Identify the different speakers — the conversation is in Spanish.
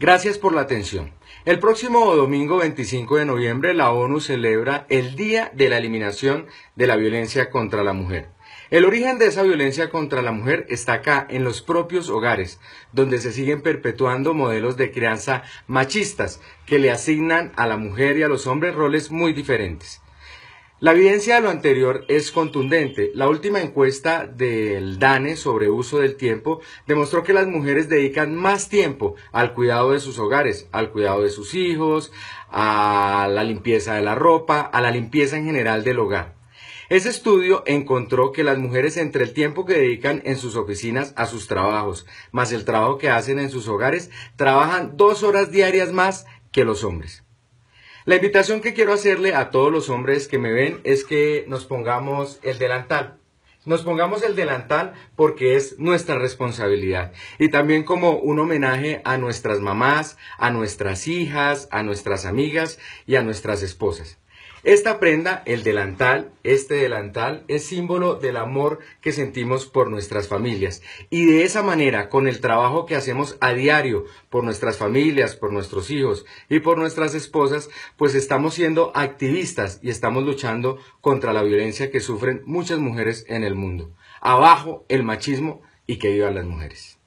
Speaker 1: Gracias por la atención. El próximo domingo 25 de noviembre la ONU celebra el Día de la Eliminación de la Violencia contra la Mujer. El origen de esa violencia contra la mujer está acá, en los propios hogares, donde se siguen perpetuando modelos de crianza machistas que le asignan a la mujer y a los hombres roles muy diferentes. La evidencia de lo anterior es contundente. La última encuesta del DANE sobre uso del tiempo demostró que las mujeres dedican más tiempo al cuidado de sus hogares, al cuidado de sus hijos, a la limpieza de la ropa, a la limpieza en general del hogar. Ese estudio encontró que las mujeres entre el tiempo que dedican en sus oficinas a sus trabajos, más el trabajo que hacen en sus hogares, trabajan dos horas diarias más que los hombres. La invitación que quiero hacerle a todos los hombres que me ven es que nos pongamos el delantal. Nos pongamos el delantal porque es nuestra responsabilidad y también como un homenaje a nuestras mamás, a nuestras hijas, a nuestras amigas y a nuestras esposas. Esta prenda, el delantal, este delantal, es símbolo del amor que sentimos por nuestras familias. Y de esa manera, con el trabajo que hacemos a diario por nuestras familias, por nuestros hijos y por nuestras esposas, pues estamos siendo activistas y estamos luchando contra la violencia que sufren muchas mujeres en el mundo. Abajo el machismo y que vivan las mujeres.